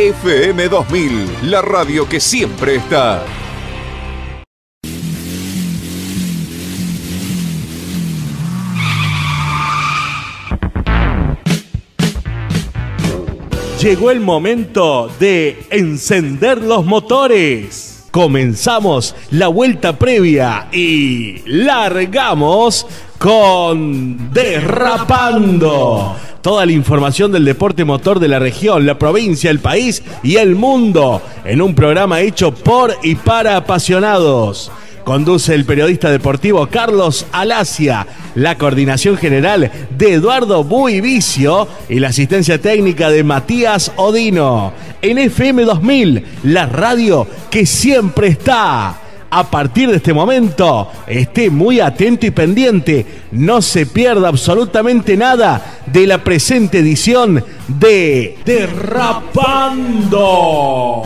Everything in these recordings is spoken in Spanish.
FM 2000, la radio que siempre está. Llegó el momento de encender los motores. Comenzamos la vuelta previa y largamos con Derrapando Toda la información del deporte motor de la región, la provincia, el país y el mundo en un programa hecho por y para apasionados. Conduce el periodista deportivo Carlos Alacia, la coordinación general de Eduardo Buivicio y la asistencia técnica de Matías Odino. En FM 2000, la radio que siempre está a partir de este momento esté muy atento y pendiente. No se pierda absolutamente nada de la presente edición de Derrapando.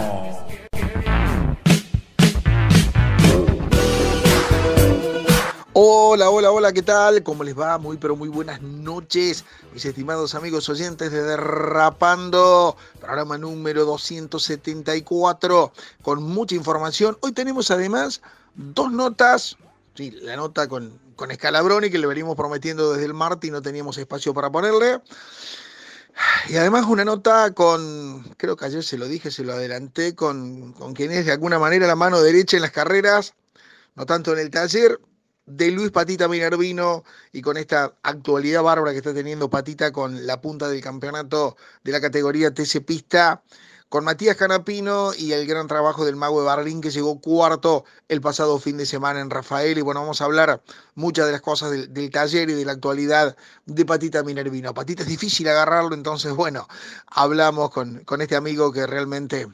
Hola, hola, hola, ¿qué tal? ¿Cómo les va? Muy, pero muy buenas noches mis estimados amigos oyentes de Derrapando, programa número 274, con mucha información. Hoy tenemos además dos notas, sí, la nota con, con y que le venimos prometiendo desde el martes y no teníamos espacio para ponerle. Y además una nota con, creo que ayer se lo dije, se lo adelanté, con, con quien es de alguna manera la mano derecha en las carreras, no tanto en el taller, de Luis Patita Minervino y con esta actualidad bárbara que está teniendo Patita con la punta del campeonato de la categoría TC Pista, con Matías Canapino y el gran trabajo del mago de Barlín que llegó cuarto el pasado fin de semana en Rafael. Y bueno, vamos a hablar muchas de las cosas del, taller y de la actualidad de Patita Minervino. Patita es difícil agarrarlo, entonces bueno, hablamos con, con este amigo que realmente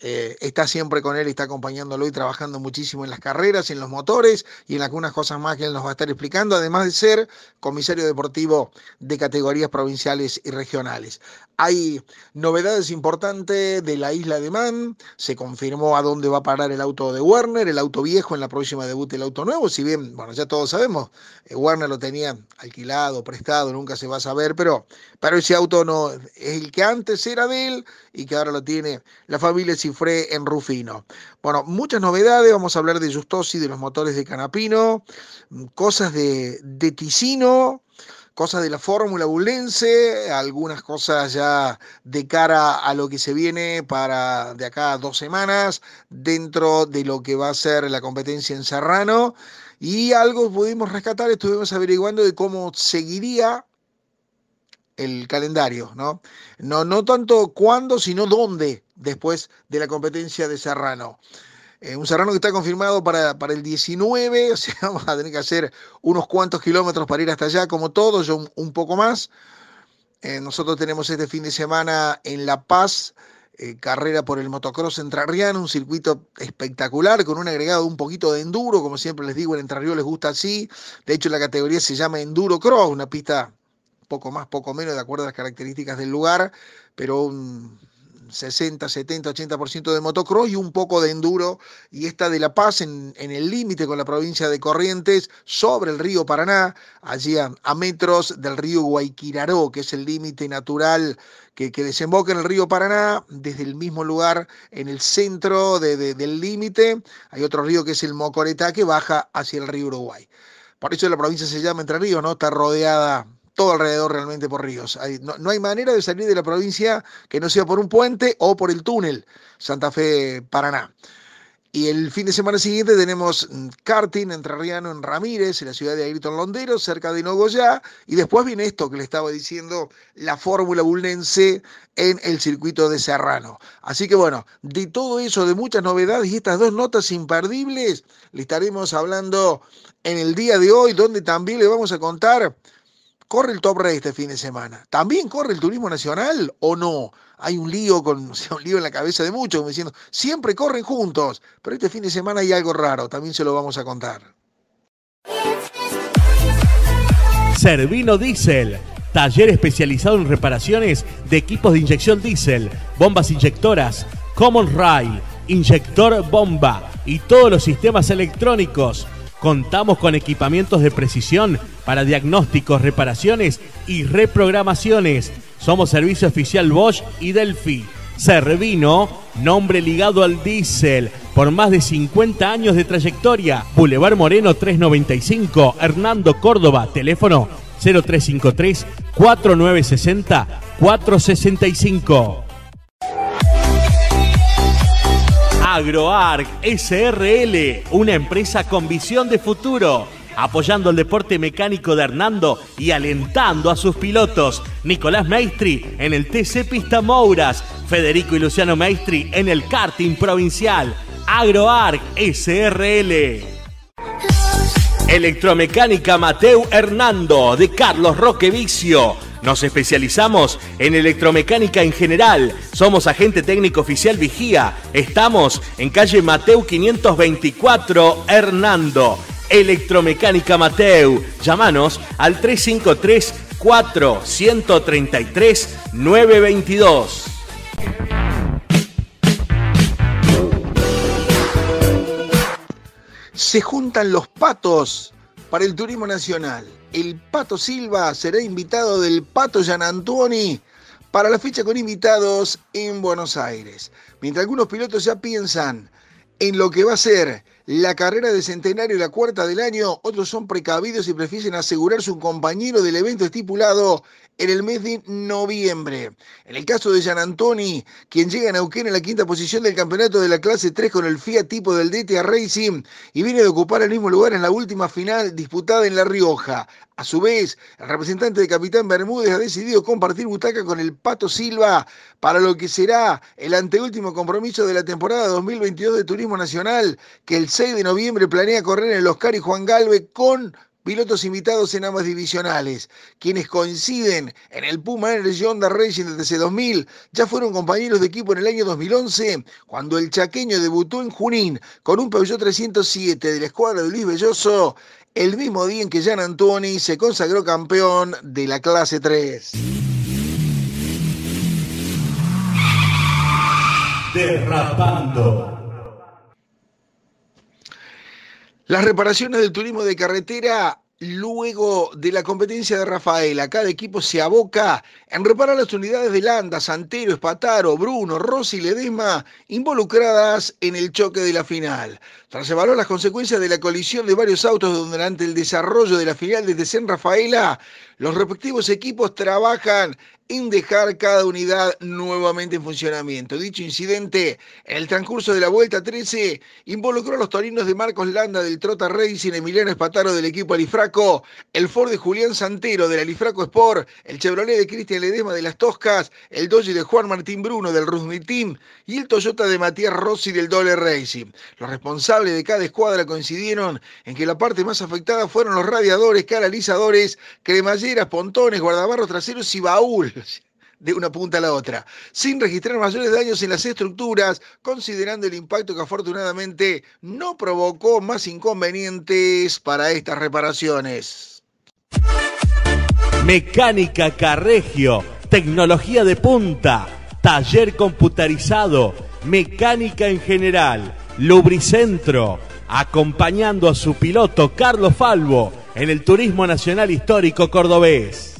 eh, está siempre con él, está acompañándolo y trabajando muchísimo en las carreras, en los motores y en algunas cosas más que él nos va a estar explicando, además de ser comisario deportivo de categorías provinciales y regionales. Hay novedades importantes de la isla de Man, se confirmó a dónde va a parar el auto de Warner, el auto viejo en la próxima debut, el auto nuevo, si bien, bueno, ya todos sabemos, Warner eh, Werner lo tenía alquilado, prestado, nunca se va a saber, pero, para ese auto no es el que antes era de él y que ahora lo tiene la familia cifré en Rufino. Bueno, muchas novedades, vamos a hablar de Justosi, de los motores de Canapino, mm, cosas de, de Ticino, cosas de la fórmula bulense, algunas cosas ya de cara a lo que se viene para de acá dos semanas, dentro de lo que va a ser la competencia en Serrano. Y algo pudimos rescatar, estuvimos averiguando de cómo seguiría el calendario, ¿no? No, no tanto cuándo, sino dónde después de la competencia de Serrano. Eh, un Serrano que está confirmado para, el 19, o sea, vamos a tener que hacer unos cuantos kilómetros para ir hasta allá, como todos, yo un, poco más. Eh, nosotros tenemos este fin de semana en La Paz, eh, carrera por el motocross entrarriano, un circuito espectacular con un agregado un poquito de enduro, como siempre les digo, el Entrarrió les gusta así. De hecho, la categoría se llama Enduro Cross, una pista poco más, poco menos, de acuerdo a las características del lugar, pero un 60, 70, 80% de motocross y un poco de enduro. Y esta de La Paz en, el límite con la provincia de Corrientes, sobre el río Paraná, allí a, metros del río Guayquiraró, que es el límite natural que, desemboca en el río Paraná, desde el mismo lugar, en el centro del límite. Hay otro río que es el Mocoretá, que baja hacia el río Uruguay. Por eso la provincia se llama Entre Ríos, ¿no? Está rodeada todo alrededor realmente por ríos. no, hay manera de salir de la provincia que no sea por un puente o por el túnel Santa Fe-Paraná. Y el fin de semana siguiente tenemos mm, karting entrerriano en Ramírez, en la ciudad de Ayrton Londero, cerca de Nogoyá. Y después viene esto que le estaba diciendo, la fórmula bulnense en el circuito de Serrano. Así que bueno, de todo eso, de muchas novedades y estas dos notas imperdibles, le estaremos hablando en el día de hoy, donde también le vamos a contar corre el top race este fin de semana. ¿También corre el turismo nacional o no? Hay un lío con un lío en la cabeza de muchos diciendo, siempre corren juntos, pero este fin de semana hay algo raro, también se lo vamos a contar. Servino Diesel, taller especializado en reparaciones de equipos de inyección diésel, bombas inyectoras, common rail, inyector bomba y todos los sistemas electrónicos Contamos con equipamientos de precisión para diagnósticos, reparaciones y reprogramaciones. Somos servicio oficial Bosch y Delphi. Servino, nombre ligado al diésel, por más de 50 años de trayectoria. Boulevard Moreno 395, Hernando Córdoba, teléfono 0353 4960 465. AgroArc SRL, una empresa con visión de futuro, apoyando el deporte mecánico de Hernando y alentando a sus pilotos. Nicolás Maestri en el TC Pista Mouras, Federico y Luciano Maestri en el karting provincial. AgroArc SRL. Electromecánica Mateu Hernando de Carlos Roquevicio. Nos especializamos en electromecánica en general. Somos agente técnico oficial Vigía. Estamos en calle Mateu 524 Hernando. Electromecánica Mateu. Llámanos al 353 4133 922. Se juntan los patos para el turismo nacional. El Pato Silva será invitado del Pato Gianantoni para la fecha con invitados en Buenos Aires. Mientras algunos pilotos ya piensan en lo que va a ser la carrera de centenario y la cuarta del año, otros son precavidos y prefieren asegurarse un compañero del evento estipulado en el mes de noviembre. En el caso de San Antoni, quien llega a Neuquén en la quinta posición del campeonato de la clase 3 con el Fiat tipo del DTA Racing y viene de ocupar el mismo lugar en la última final disputada en La Rioja. A su vez, el representante de Capitán Bermúdez ha decidido compartir butaca con el Pato Silva para lo que será el anteúltimo compromiso de la temporada 2022 de Turismo Nacional, que el 6 de noviembre planea correr en el Oscar y Juan Galve con pilotos invitados en ambas divisionales, quienes coinciden en el Puma Energy Honda Racing desde 2000, ya fueron compañeros de equipo en el año 2011, cuando el chaqueño debutó en Junín con un Peugeot 307 de la escuadra de Luis Belloso el mismo día en que Jan Antoni se consagró campeón de la clase 3. Derrapando. Las reparaciones del turismo de carretera Luego de la competencia de Rafaela, cada equipo se aboca en reparar las unidades de Landa, Santero, Espataro, Bruno, Rossi y Ledesma involucradas en el choque de la final. Tras evaluar las consecuencias de la colisión de varios autos durante el desarrollo de la final desde San Rafaela, los respectivos equipos trabajan en dejar cada unidad nuevamente en funcionamiento. Dicho incidente, el transcurso de la vuelta 13, involucró a los torinos de Marcos Landa del Trota Racing, Emiliano Espataro del equipo Alifraco, el Ford de Julián Santero del Alifraco Sport, el Chevrolet de Cristian Ledesma de las Toscas, el Dodge de Juan Martín Bruno del Rusmi Team y el Toyota de Matías Rossi del Dollar Racing. Los responsables de cada escuadra coincidieron en que la parte más afectada fueron los radiadores, canalizadores, cremalleras, pontones, guardabarros traseros y baúl de una punta a la otra, sin registrar mayores daños en las estructuras, considerando el impacto que afortunadamente no provocó más inconvenientes para estas reparaciones. Mecánica Carregio, tecnología de punta, taller computarizado, mecánica en general, Lubricentro, acompañando a su piloto Carlos Falvo en el Turismo Nacional Histórico Cordobés.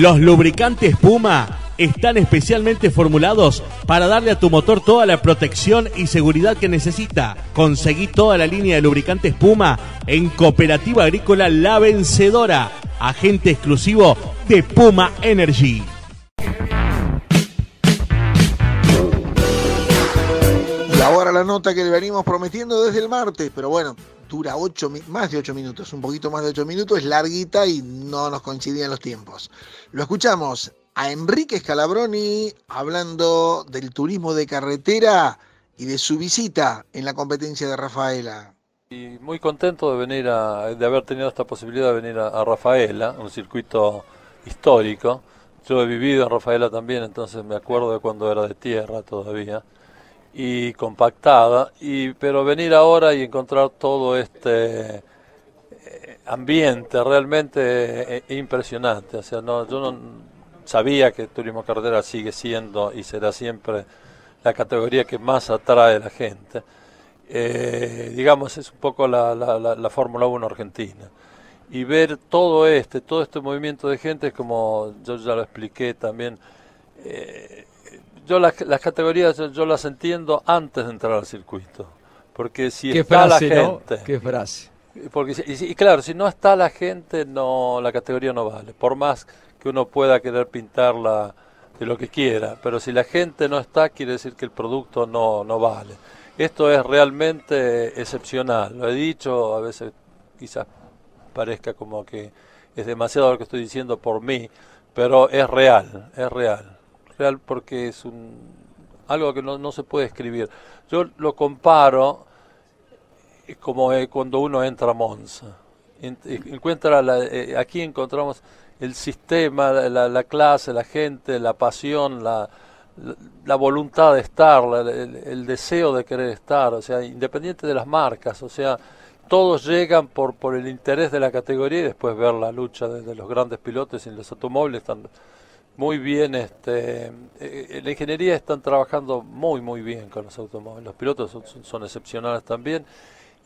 Los lubricantes Puma están especialmente formulados para darle a tu motor toda la protección y seguridad que necesita. Conseguí toda la línea de lubricantes Puma en Cooperativa Agrícola La Vencedora, agente exclusivo de Puma Energy. Y ahora la nota que le venimos prometiendo desde el martes, pero bueno, dura ocho, más de 8 minutos, un poquito más de 8 minutos, es larguita y no nos coincidían los tiempos. Lo escuchamos a Enrique Scalabroni hablando del turismo de carretera y de su visita en la competencia de Rafaela. Y muy contento de venir a, de haber tenido esta posibilidad de venir a, Rafaela, un circuito histórico. Yo he vivido en Rafaela también, entonces me acuerdo de cuando era de tierra todavía y compactada. Y pero venir ahora y encontrar todo este ambiente realmente eh, eh, impresionante. O sea, no, yo no sabía que Turismo Carretera sigue siendo y será siempre la categoría que más atrae a la gente. Eh, digamos, es un poco la, la, Fórmula 1 argentina. Y ver todo este, todo este movimiento de gente, como yo ya lo expliqué también, yo las, las categorías yo, las entiendo antes de entrar al circuito. Porque si está la gente... que es frase porque, y, claro, si no está la gente, no la categoría no vale. Por más que uno pueda querer pintarla de lo que quiera, pero si la gente no está, quiere decir que el producto no, no vale. Esto es realmente excepcional. Lo he dicho, a veces quizás parezca como que es demasiado lo que estoy diciendo por mí, pero es real, es real. Real porque es un, algo que no, no se puede escribir. Yo lo comparo como eh, cuando uno entra a Monza. Eh, encuentra eh, aquí encontramos el sistema, la, clase, la gente, la pasión, la, voluntad de estar, el, deseo de querer estar, o sea, independiente de las marcas, o sea, todos llegan por, por el interés de la categoría y después ver la lucha de, los grandes pilotos en los automóviles están muy bien, este, la ingeniería están trabajando muy, muy bien con los automóviles, los pilotos son excepcionales también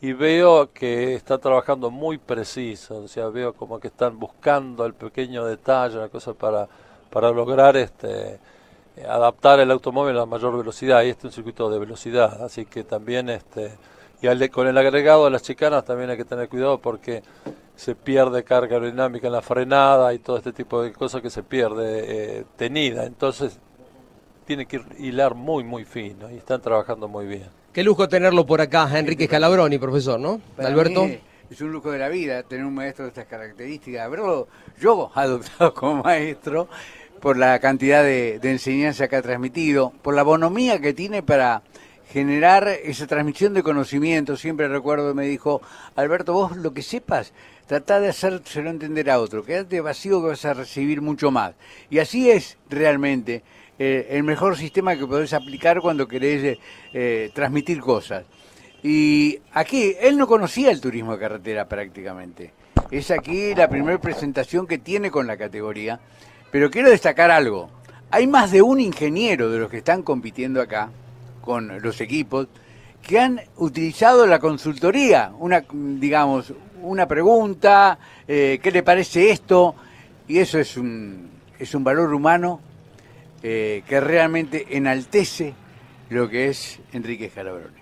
y veo que está trabajando muy preciso, o sea, veo como que están buscando el pequeño detalle, una cosa para, para lograr este adaptar el automóvil a mayor velocidad, y este es un circuito de velocidad, así que también este y al, con el agregado de las chicanas también hay que tener cuidado porque se pierde carga aerodinámica en la frenada y todo este tipo de cosas que se pierde eh, tenida, entonces tiene que hilar muy muy fino y están trabajando muy bien. Qué lujo tenerlo por acá, Enrique Calabroni, profesor, ¿no? Alberto. es un lujo de la vida tener un maestro de estas características. Haberlo yo adoptado como maestro por la cantidad de, enseñanza que ha transmitido, por la bonomía que tiene para generar esa transmisión de conocimiento. Siempre recuerdo, me dijo, Alberto, vos lo que sepas, tratá de hacérselo entender a otro, quédate vacío que vas a recibir mucho más. Y así es realmente. Eh, el mejor sistema que podés aplicar cuando querés eh, eh, transmitir cosas. Y aquí, él no conocía el turismo de carretera prácticamente. Es aquí la primera presentación que tiene con la categoría. Pero quiero destacar algo. Hay más de un ingeniero de los que están compitiendo acá con los equipos que han utilizado la consultoría, una, digamos, una pregunta, ¿qué le parece esto? Y eso es es un valor humano eh, que realmente enaltece lo que es Enrique Calabrone.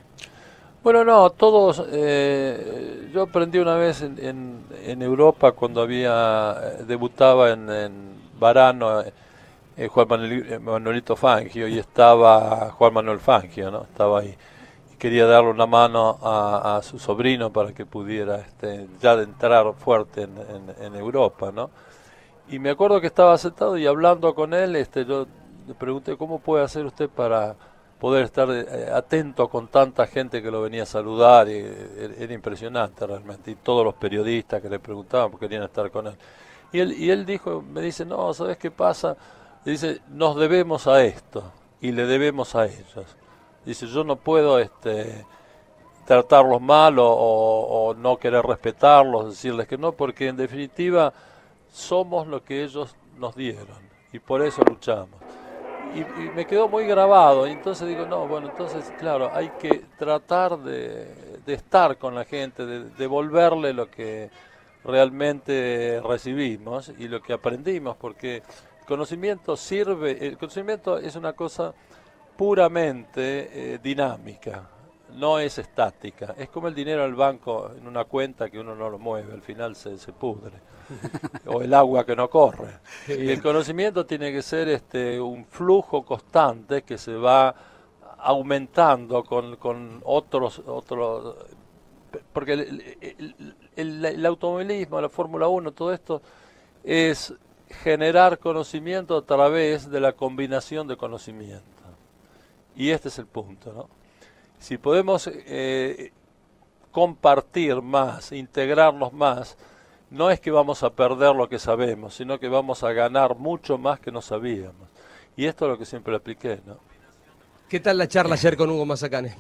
Bueno, no, todos, eh, yo aprendí una vez en, Europa cuando había, eh, debutaba en, en Varano Juan Manuel, Manuelito Fangio y estaba Juan Manuel Fangio, ¿no? Estaba ahí quería darle una mano a, su sobrino para que pudiera este, ya entrar fuerte en, Europa, ¿no? Y me acuerdo que estaba sentado y hablando con él, este, yo le pregunté cómo puede hacer usted para poder estar eh, atento con tanta gente que lo venía a saludar, y, eh, era impresionante realmente, y todos los periodistas que le preguntaban porque querían estar con él. Y él, y él dijo, me dice, no, ¿sabes qué pasa? dice, nos debemos a esto y le debemos a ellos. Dice, yo no puedo este, tratarlos mal o no querer respetarlos, decirles que no, porque en definitiva somos lo que ellos nos dieron y por eso luchamos y, me quedó muy grabado. Y entonces digo, no, bueno, entonces, claro, hay que tratar de, estar con la gente, de devolverle lo que realmente recibimos y lo que aprendimos, porque el conocimiento sirve, el conocimiento es una cosa puramente eh, dinámica no es estática. Es como el dinero al banco en una cuenta que uno no lo mueve, al final se, se pudre. o el agua que no corre. Y el conocimiento tiene que ser este, un flujo constante que se va aumentando con, otros, otros... Porque el, el automovilismo, la Fórmula 1, todo esto es generar conocimiento a través de la combinación de conocimiento. Y este es el punto, ¿no? si podemos eh, compartir más, integrarnos más, no es que vamos a perder lo que sabemos, sino que vamos a ganar mucho más que no sabíamos. Y esto es lo que siempre apliqué. ¿no? ¿Qué tal la charla ayer con Hugo Mazacane?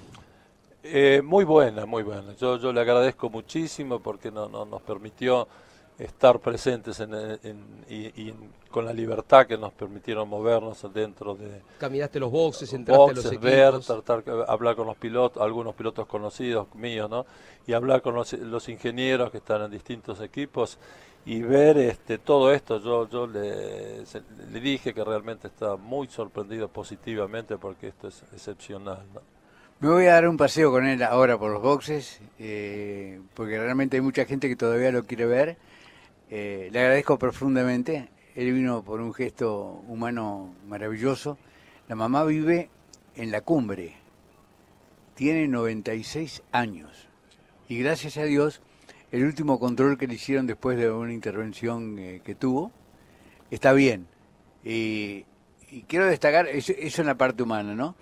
Eh, muy buena, muy buena. Yo, yo le agradezco muchísimo porque no, no, nos permitió estar presentes en, y, con la libertad que nos permitieron movernos dentro de... Caminaste los boxes, entraste los equipos. ver, tratar, hablar con los pilotos, algunos pilotos conocidos míos, ¿no? Y hablar con los, ingenieros que están en distintos equipos y ver este, todo esto. Yo, yo le, dije que realmente está muy sorprendido positivamente porque esto es excepcional, ¿no? Me voy a dar un paseo con él ahora por los boxes, eh, porque realmente hay mucha gente que todavía lo quiere ver eh, le agradezco profundamente. Él vino por un gesto humano maravilloso. La mamá vive en la cumbre. Tiene 96 años. Y gracias a Dios, el último control que le hicieron después de una intervención eh, que tuvo, está bien. Y, quiero destacar eso, en la parte humana, ¿no?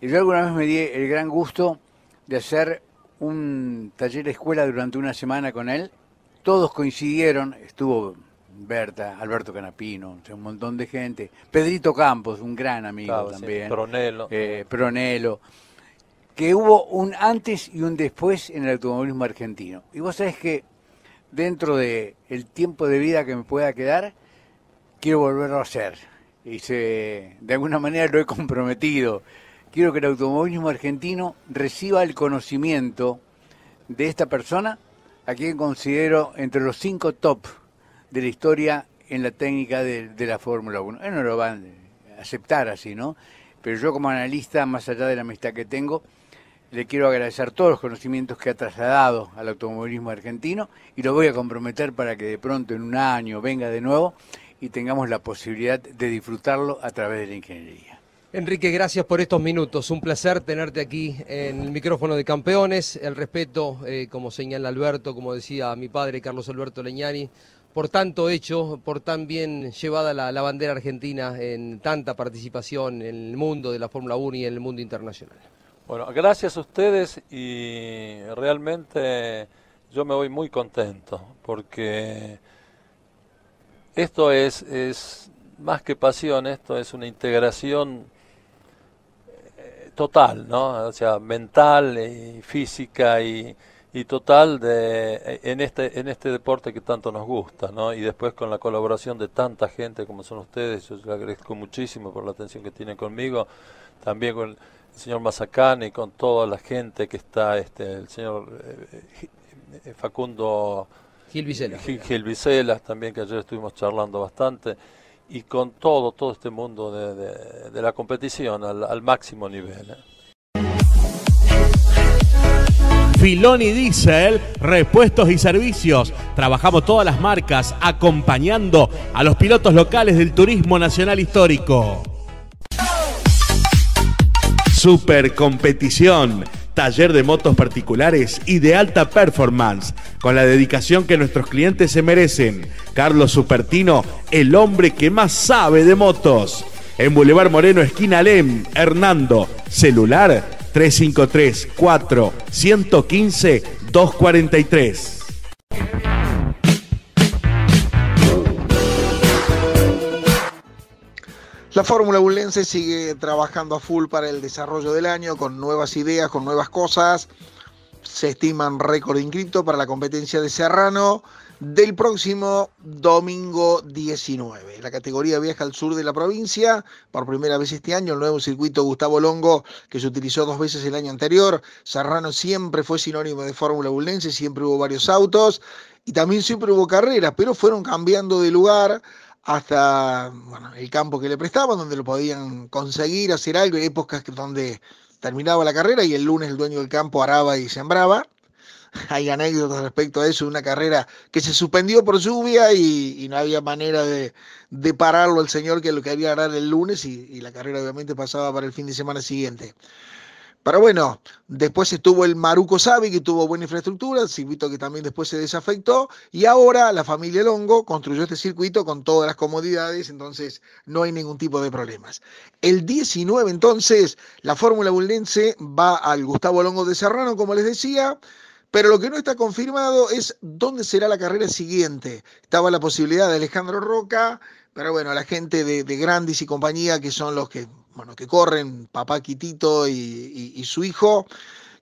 Yo alguna vez me di el gran gusto de hacer un taller de escuela durante una semana con él todos coincidieron, estuvo Berta, Alberto Canapino, un montón de gente, Pedrito Campos, un gran amigo también, eh, Pronelo. que hubo un antes y un después en el automovilismo argentino. Y vos sabés que dentro de el tiempo de vida que me pueda quedar, quiero volverlo a hacer. Y se, de alguna manera lo he comprometido. Quiero que el automovilismo argentino reciba el conocimiento de esta persona a quien considero entre los cinco top de la historia en la técnica de, la Fórmula 1. Él no lo van a aceptar así, ¿no? Pero yo como analista, más allá de la amistad que tengo, le quiero agradecer todos los conocimientos que ha trasladado al automovilismo argentino y lo voy a comprometer para que de pronto en un año venga de nuevo y tengamos la posibilidad de disfrutarlo a través de la ingeniería. Enrique, gracias por estos minutos. Un placer tenerte aquí en el micrófono de campeones. El respeto, eh, como señala Alberto, como decía mi padre Carlos Alberto Leñani, por tanto hecho, por tan bien llevada la, bandera argentina en tanta participación en el mundo de la Fórmula 1 y en el mundo internacional. Bueno, gracias a ustedes y realmente yo me voy muy contento porque esto es más que pasión, esto es una integración total, ¿no? O sea, mental y física y, total de, en, este, en este deporte que tanto nos gusta, ¿no? Y después con la colaboración de tanta gente como son ustedes, yo les agradezco muchísimo por la atención que tienen conmigo, también con el señor Mazacán y con toda la gente que está, este, el señor eh, eh, Facundo... Gil Gil también, que ayer estuvimos charlando bastante y con todo, todo este mundo de, de, la competición al, máximo nivel. Piloni ¿eh? Filoni Diesel, repuestos y servicios. Trabajamos todas las marcas acompañando a los pilotos locales del turismo nacional histórico. Super competición taller de motos particulares y de alta performance, con la dedicación que nuestros clientes se merecen. Carlos Supertino, el hombre que más sabe de motos. En Boulevard Moreno, esquina Lem, Hernando, celular 353 4 115 243. La Fórmula Bullense sigue trabajando a full para el desarrollo del año, con nuevas ideas, con nuevas cosas. Se estiman récord inscripto para la competencia de Serrano del próximo domingo 19. La categoría viaja al sur de la provincia por primera vez este año. El nuevo circuito Gustavo Longo, que se utilizó dos veces el año anterior. Serrano siempre fue sinónimo de Fórmula Bullense, siempre hubo varios autos y también siempre hubo carreras, pero fueron cambiando de lugar hasta el campo que le prestaban, donde lo podían conseguir, hacer algo, épocas donde terminaba la carrera y el lunes el dueño del campo araba y sembraba. Hay anécdotas respecto a eso, una carrera que se suspendió por lluvia y, no había manera de, pararlo al señor que lo que había arar el lunes y la carrera obviamente pasaba para el fin de semana siguiente. Pero bueno, después estuvo el Maruco Sabi, que tuvo buena infraestructura, el circuito que también después se desafectó, y ahora la familia Longo construyó este circuito con todas las comodidades, entonces no hay ningún tipo de problemas. El 19 entonces, la Fórmula Bullense va al Gustavo Longo de Serrano, como les decía, pero lo que no está confirmado es dónde será la carrera siguiente. Estaba la posibilidad de Alejandro Roca, pero bueno, la gente de, de Grandis y compañía, que son los que bueno, que corren, papá Quitito y, su hijo,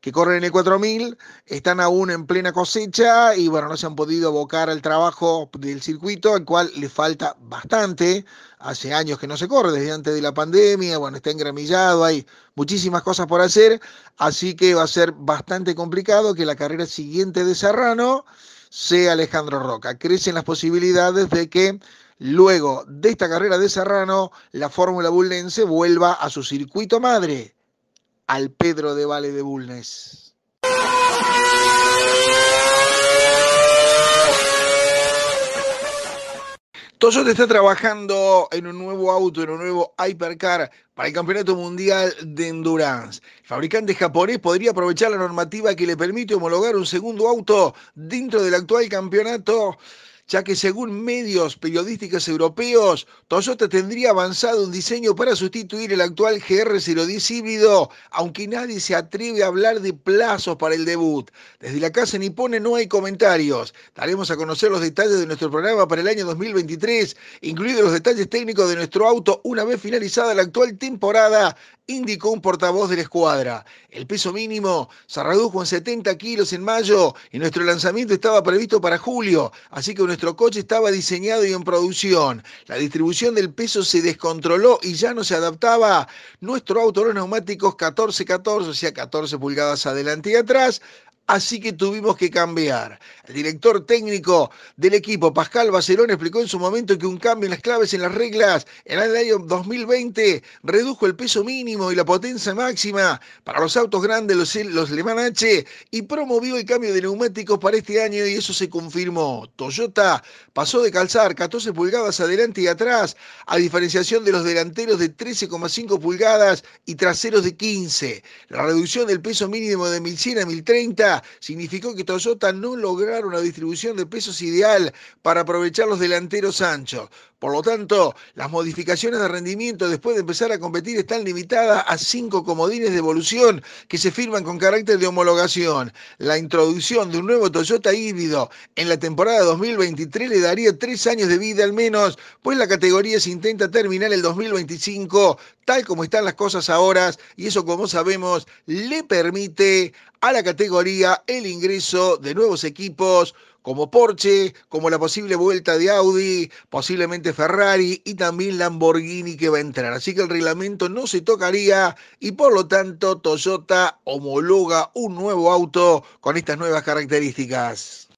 que corren el 4000, están aún en plena cosecha y bueno, no se han podido abocar al trabajo del circuito, al cual le falta bastante. Hace años que no se corre, desde antes de la pandemia, bueno, está engramillado, hay muchísimas cosas por hacer, así que va a ser bastante complicado que la carrera siguiente de Serrano sea Alejandro Roca. Crecen las posibilidades de que luego de esta carrera de Serrano, la Fórmula Bullense vuelva a su circuito madre, al Pedro de Vale de Bulnes. Toyota está trabajando en un nuevo auto, en un nuevo hypercar para el Campeonato Mundial de Endurance. El fabricante japonés podría aprovechar la normativa que le permite homologar un segundo auto dentro del actual campeonato ya que según medios periodísticos europeos, Toyota tendría avanzado un diseño para sustituir el actual GR010 híbrido, aunque nadie se atreve a hablar de plazos para el debut. Desde la casa nipona no hay comentarios. Daremos a conocer los detalles de nuestro programa para el año 2023, incluidos los detalles técnicos de nuestro auto una vez finalizada la actual temporada indicó un portavoz de la escuadra. El peso mínimo se redujo en 70 kilos en mayo y nuestro lanzamiento estaba previsto para julio, así que nuestro coche estaba diseñado y en producción. La distribución del peso se descontroló y ya no se adaptaba. Nuestro auto, los neumáticos 14-14, o sea, 14 pulgadas adelante y atrás, así que tuvimos que cambiar. El director técnico del equipo, Pascal Bacerón, explicó en su momento que un cambio en las claves, en las reglas, en el año 2020 redujo el peso mínimo y la potencia máxima para los autos grandes, los, los Le Mans H, y promovió el cambio de neumáticos para este año y eso se confirmó. Toyota pasó de calzar 14 pulgadas adelante y atrás, a diferenciación de los delanteros de 13,5 pulgadas y traseros de 15. La reducción del peso mínimo de 1100 a 1030 significó que Toyota no lograra una distribución de pesos ideal para aprovechar los delanteros anchos. Por lo tanto, las modificaciones de rendimiento después de empezar a competir están limitadas a cinco comodines de evolución que se firman con carácter de homologación. La introducción de un nuevo Toyota híbrido en la temporada 2023 le daría tres años de vida al menos, pues la categoría se intenta terminar el 2025 tal como están las cosas ahora y eso como sabemos le permite a la categoría el ingreso de nuevos equipos como Porsche, como la posible vuelta de Audi, posiblemente Ferrari y también Lamborghini que va a entrar. Así que el reglamento no se tocaría y por lo tanto Toyota homologa un nuevo auto con estas nuevas características.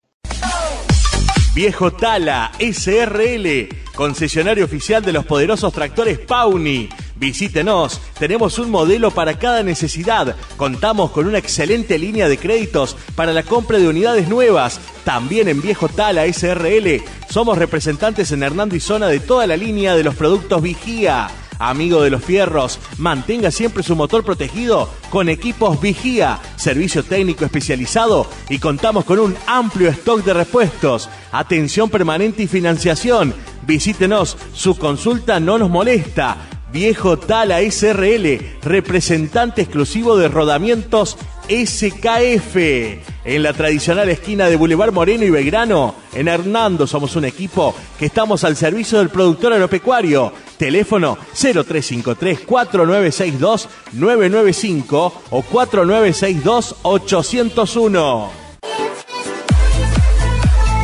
Viejo Tala SRL, concesionario oficial de los poderosos tractores Pauni Visítenos, tenemos un modelo para cada necesidad. Contamos con una excelente línea de créditos para la compra de unidades nuevas, también en Viejo Tala SRL. Somos representantes en Hernando y Zona de toda la línea de los productos Vigía. Amigo de los fierros, mantenga siempre su motor protegido con equipos Vigía, servicio técnico especializado y contamos con un amplio stock de repuestos, atención permanente y financiación. Visítenos, su consulta no nos molesta. Viejo Tala SRL, representante exclusivo de rodamientos SKF. En la tradicional esquina de Boulevard Moreno y Belgrano, en Hernando somos un equipo que estamos al servicio del productor agropecuario. Teléfono 0353-4962-995 o 4962-801.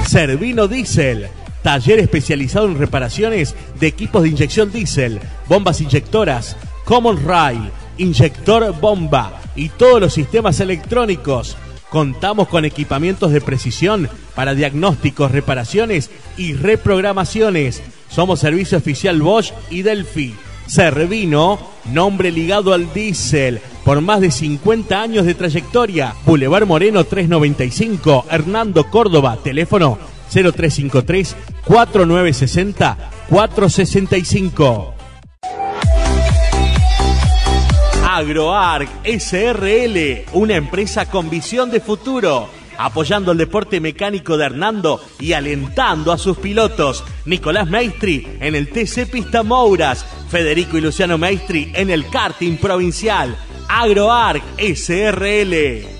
Servino Diesel taller especializado en reparaciones de equipos de inyección diésel, bombas inyectoras, common rail, inyector bomba y todos los sistemas electrónicos. Contamos con equipamientos de precisión para diagnósticos, reparaciones y reprogramaciones. Somos servicio oficial Bosch y Delphi. Servino, nombre ligado al diésel, por más de 50 años de trayectoria. Boulevard Moreno 395, Hernando Córdoba, teléfono 0353 4960 465. AgroArc SRL, una empresa con visión de futuro, apoyando el deporte mecánico de Hernando y alentando a sus pilotos. Nicolás Maestri en el TC Pista Mouras, Federico y Luciano Maestri en el karting provincial. AgroArc SRL.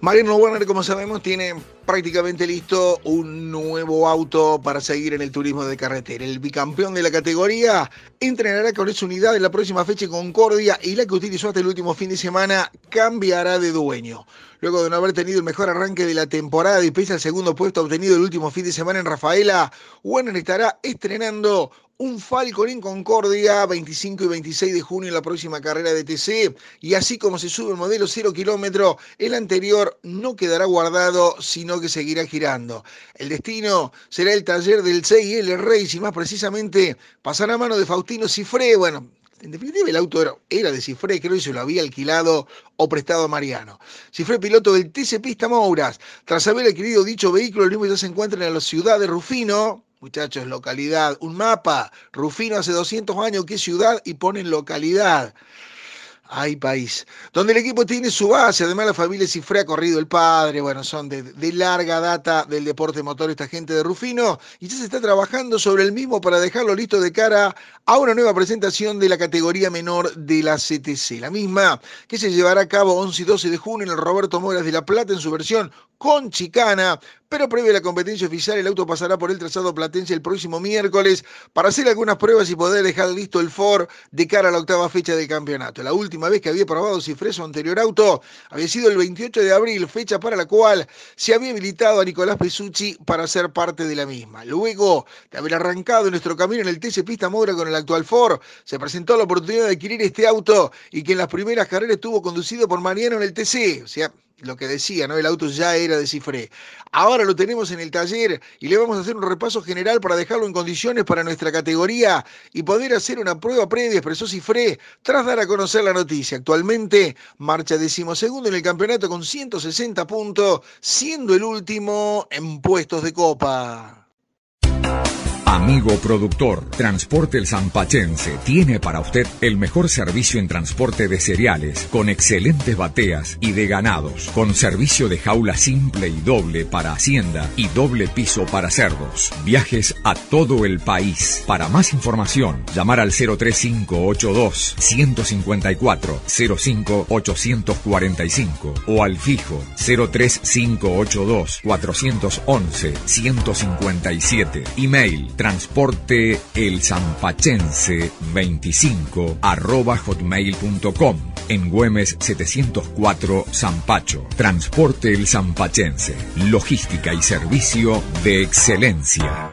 Mariano Werner, como sabemos, tiene prácticamente listo un nuevo auto para seguir en el turismo de carretera. El bicampeón de la categoría entrenará con esa unidad en la próxima fecha en Concordia y la que utilizó hasta el último fin de semana cambiará de dueño. Luego de no haber tenido el mejor arranque de la temporada y pese al segundo puesto obtenido el último fin de semana en Rafaela, Werner estará estrenando un Falcon en Concordia, 25 y 26 de junio en la próxima carrera de TC. Y así como se sube el modelo 0 kilómetro, el anterior no quedará guardado, sino que seguirá girando. El destino será el taller del CIL Race y más precisamente pasará a mano de Faustino Cifré. Bueno, en definitiva, el auto era, de Cifré, creo que se lo había alquilado o prestado a Mariano. Cifré, piloto del TC Pista Mouras. Tras haber adquirido dicho vehículo, el mismo ya se encuentra en la ciudad de Rufino, muchachos, localidad, un mapa. Rufino hace 200 años, qué ciudad, y ponen localidad. hay país. Donde el equipo tiene su base, además la familia Cifre ha corrido el padre, bueno, son de, de, larga data del deporte motor esta gente de Rufino, y ya se está trabajando sobre el mismo para dejarlo listo de cara a una nueva presentación de la categoría menor de la CTC, la misma que se llevará a cabo 11 y 12 de junio en el Roberto Moras de La Plata en su versión con chicana pero previo a la competencia oficial, el auto pasará por el trazado platense el próximo miércoles para hacer algunas pruebas y poder dejar listo el Ford de cara a la octava fecha del campeonato. La última vez que había probado Cifre su anterior auto había sido el 28 de abril, fecha para la cual se había habilitado a Nicolás Pesucci para ser parte de la misma. Luego de haber arrancado nuestro camino en el TC Pista Modra con el actual Ford, se presentó la oportunidad de adquirir este auto y que en las primeras carreras estuvo conducido por Mariano en el TC, o sea, lo que decía, ¿no? El auto ya era de Cifré. Ahora lo tenemos en el taller y le vamos a hacer un repaso general para dejarlo en condiciones para nuestra categoría y poder hacer una prueba previa, expresó Cifré, tras dar a conocer la noticia. Actualmente marcha decimosegundo en el campeonato con 160 puntos, siendo el último en puestos de copa. Amigo productor, Transporte El Zampachense tiene para usted el mejor servicio en transporte de cereales, con excelentes bateas y de ganados, con servicio de jaula simple y doble para hacienda y doble piso para cerdos. Viajes a todo el país. Para más información, llamar al 03582 154 05 o al fijo 03582 411 157. Email transporte el zampachense 25 arroba hotmail.com en Güemes 704 Zampacho. Transporte el Zampachense. Logística y servicio de excelencia.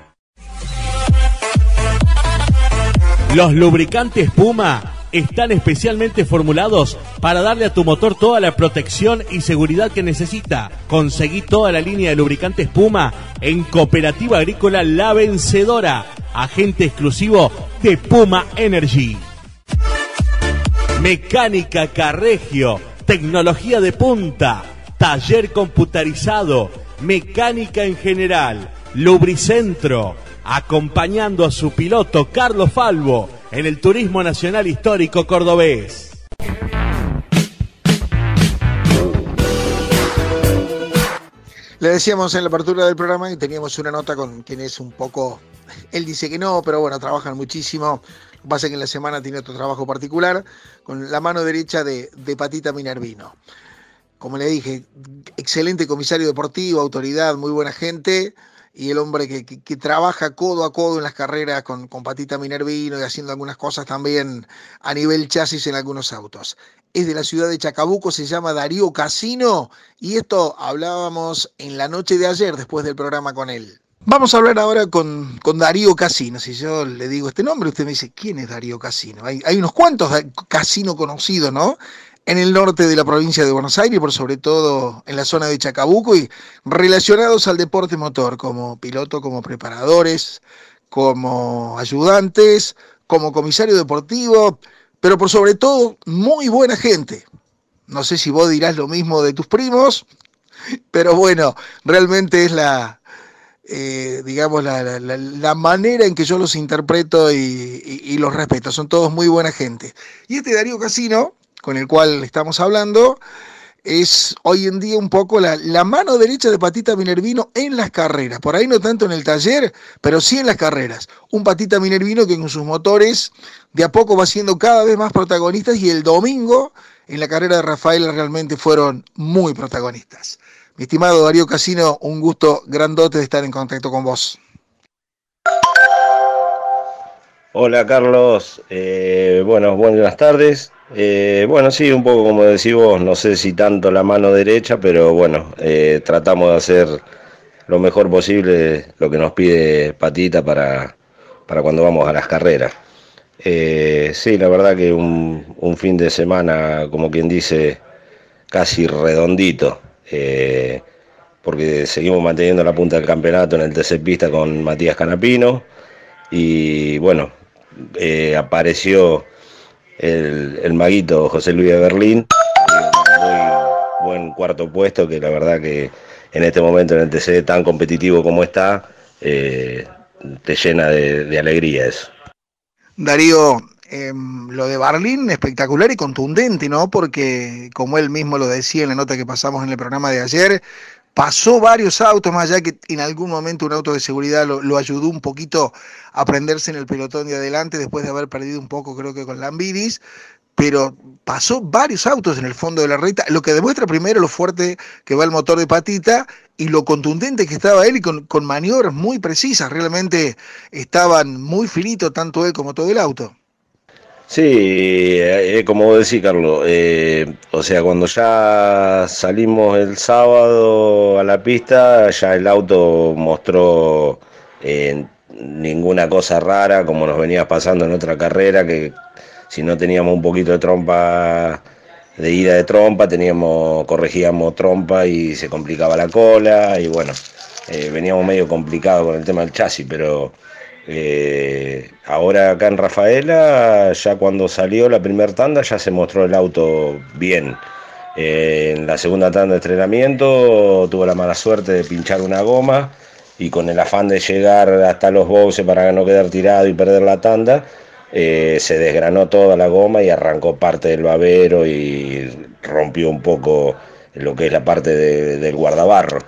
Los lubricantes Puma están especialmente formulados para darle a tu motor toda la protección y seguridad que necesita. Conseguí toda la línea de lubricantes Puma en Cooperativa Agrícola La Vencedora, agente exclusivo de Puma Energy. Mecánica Carregio, tecnología de punta, taller computarizado, mecánica en general, Lubricentro, acompañando a su piloto Carlos Falvo en el Turismo Nacional Histórico Cordobés. Le decíamos en la apertura del programa que teníamos una nota con quien es un poco. Él dice que no, pero bueno, trabajan muchísimo. Lo que pasa es que en la semana tiene otro trabajo particular, con la mano derecha de, de Patita Minervino. Como le dije, excelente comisario deportivo, autoridad, muy buena gente y el hombre que, trabaja codo a codo en las carreras con, con, Patita Minervino y haciendo algunas cosas también a nivel chasis en algunos autos. Es de la ciudad de Chacabuco, se llama Darío Casino y esto hablábamos en la noche de ayer después del programa con él. Vamos a hablar ahora con, con Darío Casino. Si yo le digo este nombre, usted me dice, ¿quién es Darío Casino? Hay, hay unos cuantos eh, Casino conocidos, ¿no? en el norte de la provincia de Buenos Aires, por sobre todo en la zona de Chacabuco, y relacionados al deporte motor, como piloto, como preparadores, como ayudantes, como comisario deportivo, pero por sobre todo muy buena gente. No sé si vos dirás lo mismo de tus primos, pero bueno, realmente es la, eh, digamos, la, manera en que yo los interpreto y, los respeto. Son todos muy buena gente. Y este Darío Casino, con el cual estamos hablando, es hoy en día un poco la, mano derecha de Patita Minervino en las carreras. Por ahí no tanto en el taller, pero sí en las carreras. Un Patita Minervino que con sus motores de a poco va siendo cada vez más protagonista y el domingo en la carrera de Rafael realmente fueron muy protagonistas. Mi estimado Darío Casino, un gusto grandote de estar en contacto con vos. Hola Carlos, eh, bueno, buenas tardes. Eh, bueno, sí, un poco como decís vos, no sé si tanto la mano derecha, pero bueno, eh, tratamos de hacer lo mejor posible lo que nos pide Patita para, para cuando vamos a las carreras. Eh, sí, la verdad que un, fin de semana, como quien dice, casi redondito, porque seguimos manteniendo la punta del campeonato en el TC Pista con Matías Canapino y bueno, apareció el, el maguito José Luis de Berlín. Muy buen cuarto puesto, que la verdad que en este momento en el TC tan competitivo como está, eh, te llena de, alegría eso. Darío, em, lo de Berlín, espectacular y contundente, ¿no? Porque, como él mismo lo decía en la nota que pasamos en el programa de ayer, pasó varios autos, más allá que en algún momento un auto de seguridad lo, ayudó un poquito a prenderse en el pelotón de adelante después de haber perdido un poco, creo que con Lambiris. Pero pasó varios autos en el fondo de la recta, lo que demuestra primero lo fuerte que va el motor de patita y lo contundente que estaba él y con, maniobras muy precisas. Realmente estaban muy finitos tanto él como todo el auto. Sí, es eh, eh, como decís, Carlos, eh, o sea, cuando ya salimos el sábado a la pista, ya el auto mostró ninguna cosa rara como nos venías pasando en otra carrera, que si no teníamos un poquito de trompa, de ida de trompa, teníamos, corregíamos trompa y se complicaba la cola, y bueno, veníamos medio complicado con el tema del chasis, pero eh, ahora acá en Rafaela, ya cuando salió la primera tanda, ya se mostró el auto bien. Eh, en la segunda tanda de entrenamiento tuvo la mala suerte de pinchar una goma y con el afán de llegar hasta los boxes para no quedar tirado y perder la tanda, eh, se desgranó toda la goma y arrancó parte del babero y rompió un poco lo que es la parte del guardabarro.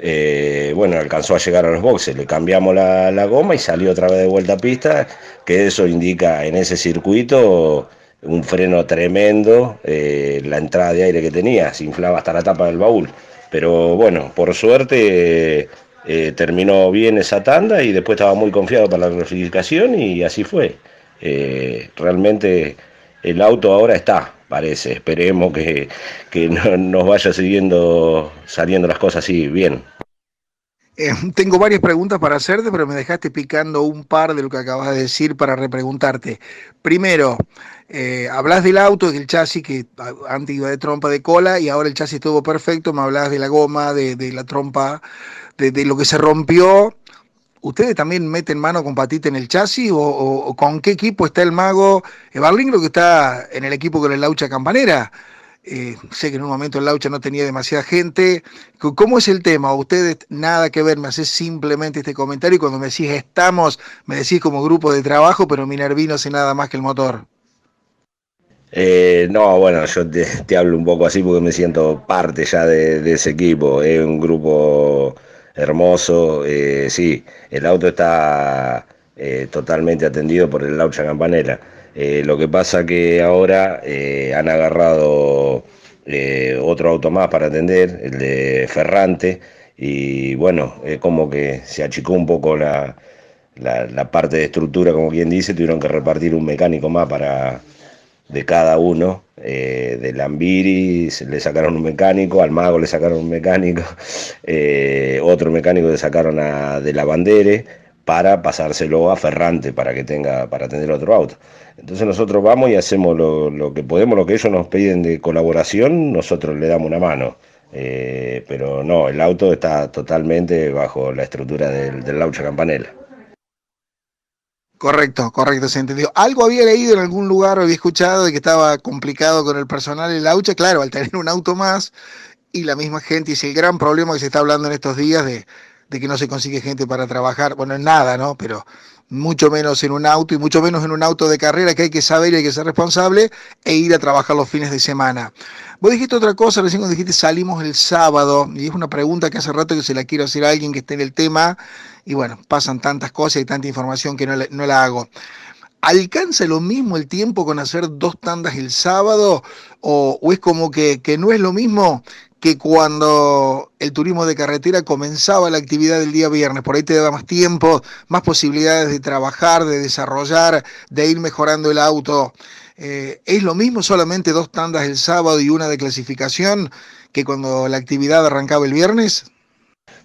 Eh, bueno, alcanzó a llegar a los boxes, le cambiamos la, goma y salió otra vez de vuelta a pista, que eso indica en ese circuito un freno tremendo, eh, la entrada de aire que tenía, se inflaba hasta la tapa del baúl. Pero bueno, por suerte eh, terminó bien esa tanda y después estaba muy confiado para la clasificación y así fue. realmente el auto ahora está, parece. Esperemos que, nos vaya siguiendo saliendo las cosas así bien. Eh, tengo varias preguntas para hacerte, pero me dejaste picando un par de lo que acabas de decir para repreguntarte. Primero, eh, hablas del auto, del chasis que antes iba de trompa de cola y ahora el chasis estuvo perfecto. Me hablas de la goma, de, la trompa, de, lo que se rompió. ¿Ustedes también meten mano con Patita en el chasis o, con qué equipo está el mago Barling, lo que está en el equipo con el Laucha Campanera? Eh, sé que en un momento el Laucha no tenía demasiada gente. ¿Cómo es el tema? Ustedes nada que ver, me haces simplemente este comentario y cuando me decís estamos, me decís como grupo de trabajo, pero mi nervino hace nada más que el motor. Eh, no, bueno, yo te, hablo un poco así porque me siento parte ya de ese equipo. Es un grupo hermoso. Eh, sí, el auto está eh, totalmente atendido por el Laucha Campanera, eh, lo que pasa que ahora han agarrado otro auto más para atender, el de Ferrante, y bueno, como que se achicó un poco la parte de estructura, como quien dice, tuvieron que repartir un mecánico más para de cada uno. Eh, de Lambiris le sacaron un mecánico, al Mago le sacaron un mecánico, eh, otro mecánico le sacaron a De la Bandere para pasárselo a Ferrante para que tenga para tener otro auto. Entonces nosotros vamos y hacemos lo, que podemos, lo que ellos nos piden de colaboración, nosotros le damos una mano. Eh, pero no, el auto está totalmente bajo la estructura del, del Laucha Campanella. Correcto, correcto, se entendió. Algo había leído en algún lugar, había escuchado de que estaba complicado con el personal en la aucha. Claro, al tener un auto más y la misma gente, y es el gran problema que se está hablando en estos días de, de que no se consigue gente para trabajar. Bueno, es nada, ¿no? Pero mucho menos en un auto y mucho menos en un auto de carrera que hay que saber y hay que ser responsable e ir a trabajar los fines de semana. Vos dijiste otra cosa, recién cuando dijiste salimos el sábado, y es una pregunta que hace rato que se la quiero hacer a alguien que esté en el tema, y bueno, pasan tantas cosas y tanta información que no la, hago. ¿Alcanza lo mismo el tiempo con hacer dos tandas el sábado? ¿O, es como que, que no es lo mismo que cuando el turismo de carretera comenzaba la actividad del día viernes. Por ahí te daba más tiempo, más posibilidades de trabajar, de desarrollar, de ir mejorando el auto. Eh, es lo mismo, solamente dos tandas el sábado y una de clasificación que cuando la actividad arrancaba el viernes.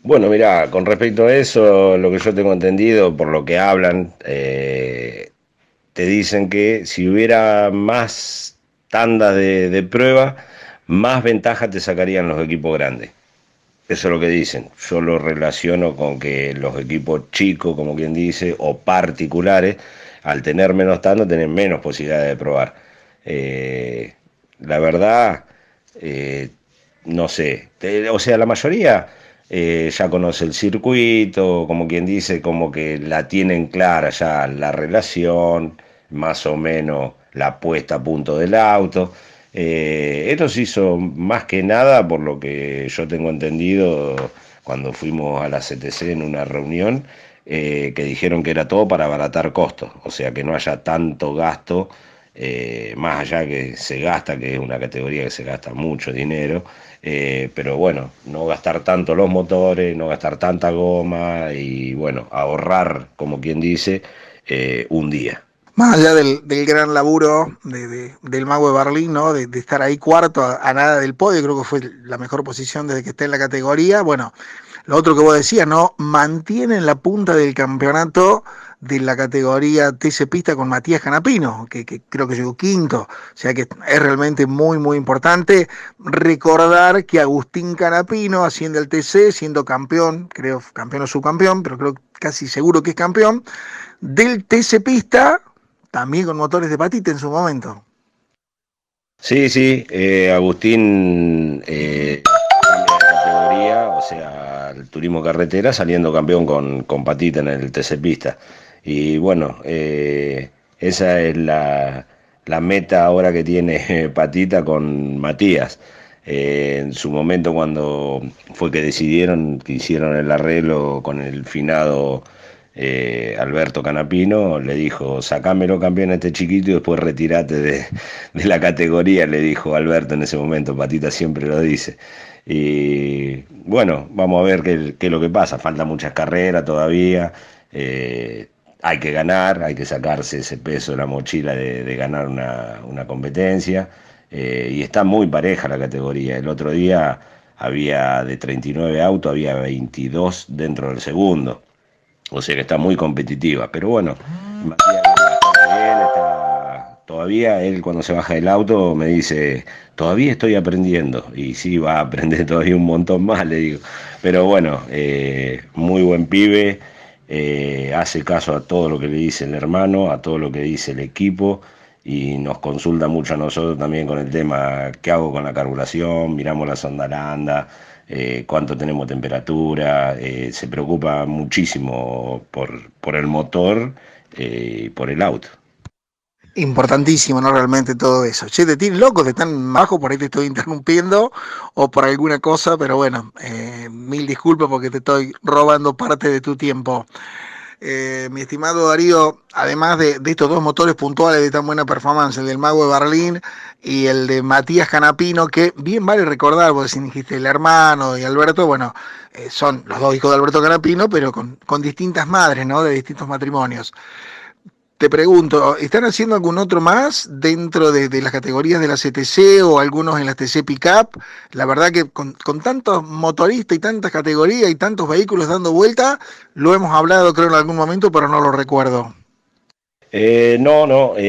Bueno, mira, con respecto a eso, lo que yo tengo entendido, por lo que hablan, eh, te dicen que si hubiera más tandas de prueba, más ventaja te sacarían los equipos grandes. Eso es lo que dicen. Yo lo relaciono con que los equipos chicos, como quien dice, o particulares, al tener menos tanto, tienen menos posibilidades de probar. Eh, la verdad, eh, no sé. Eh, o sea, la mayoría ya conoce el circuito, como quien dice, como que la tienen clara ya la relación, más o menos la puesta a punto del auto. Eh, esto se hizo más que nada, por lo que yo tengo entendido, cuando fuimos a la CTC en una reunión, eh, que dijeron que era todo para abaratar costos, o sea, que no haya tanto gasto, eh, más allá que se gasta, que es una categoría que se gasta mucho dinero, eh, pero bueno, no gastar tanto los motores, no gastar tanta goma y bueno, ahorrar, como quien dice, un día más allá del, gran laburo del mago de Berlín, ¿no? De, estar ahí cuarto a, nada del podio, creo que fue la mejor posición desde que está en la categoría. Bueno, lo otro que vos decías, ¿no? Mantienen la punta del campeonato de la categoría TC Pista con Matías Canapino, que, que creo que llegó quinto, o sea que es realmente muy, muy importante recordar que Agustín Canapino asciende al TC, siendo campeón, creo campeón o subcampeón, pero creo casi seguro que es campeón, del TC Pista también con motores de patita en su momento. Sí, sí, eh, Agustín cambia eh, categoría, o sea, el turismo carretera saliendo campeón con, patita en el TC Pista. Y bueno, eh, esa es la, la, meta ahora que tiene Patita con Matías. en su momento cuando fue que decidieron, que hicieron el arreglo con el finado eh, Alberto Canapino le dijo, sacámelo campeón a este chiquito y después retirate de, la categoría, le dijo Alberto en ese momento, Patita siempre lo dice. Y bueno, vamos a ver qué, es lo que pasa, Falta muchas carreras todavía. Eh, hay que ganar, hay que sacarse ese peso de la mochila de, ganar una, competencia. Eh, y está muy pareja la categoría. El otro día había de 39 autos, había 22 dentro del segundo. O sea que está muy competitiva. Pero bueno, Todavía él cuando se baja del auto me dice, todavía estoy aprendiendo. Y sí, va a aprender todavía un montón más, le digo. Pero bueno, eh, muy buen pibe. Eh, hace caso a todo lo que le dice el hermano, a todo lo que dice el equipo y nos consulta mucho a nosotros también con el tema qué hago con la carburación, miramos la sonda eh, cuánto tenemos temperatura, eh, se preocupa muchísimo por, por el motor eh, y por el auto. Importantísimo, ¿no? Realmente todo eso. Che, de ti loco, ¿De tan bajo, por ahí te estoy interrumpiendo o por alguna cosa, pero bueno, mil disculpas porque te estoy robando parte de tu tiempo. Eh, mi estimado Darío, además de, estos dos motores puntuales de tan buena performance, el del Mago de Berlín y el de Matías Canapino, que bien vale recordar, vos dijiste el hermano y Alberto, bueno, eh, son los dos hijos de Alberto Canapino, pero con, con distintas madres, ¿no? De distintos matrimonios. Te pregunto, ¿están haciendo algún otro más dentro de, las categorías de la CTC o algunos en las TC Pickup? La verdad que con, tantos motoristas y tantas categorías y tantos vehículos dando vuelta, lo hemos hablado creo en algún momento, pero no lo recuerdo. Eh, no, no. Eh,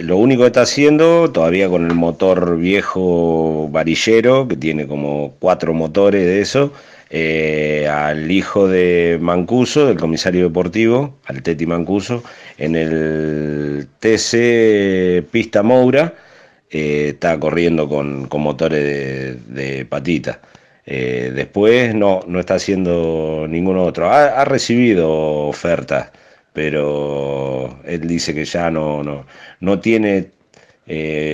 lo único que está haciendo, todavía con el motor viejo varillero, que tiene como cuatro motores de eso, eh, al hijo de Mancuso, del comisario deportivo, al Teti Mancuso, en el TC Pista Moura, eh, está corriendo con, motores de, patita. Eh, después no, no está haciendo ningún otro. Ha, recibido ofertas, pero él dice que ya no, no, no tiene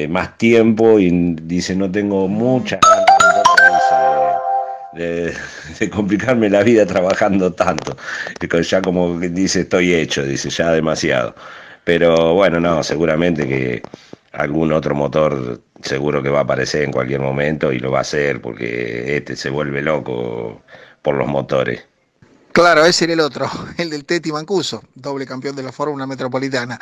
más tiempo y dice no tengo mucha de, complicarme la vida trabajando tanto. Ya como dice, estoy hecho, dice, ya demasiado. Pero bueno, no, seguramente que algún otro motor seguro que va a aparecer en cualquier momento y lo va a hacer porque este se vuelve loco por los motores. Claro, ese era el otro, el del Teti Mancuso, doble campeón de la Fórmula Metropolitana.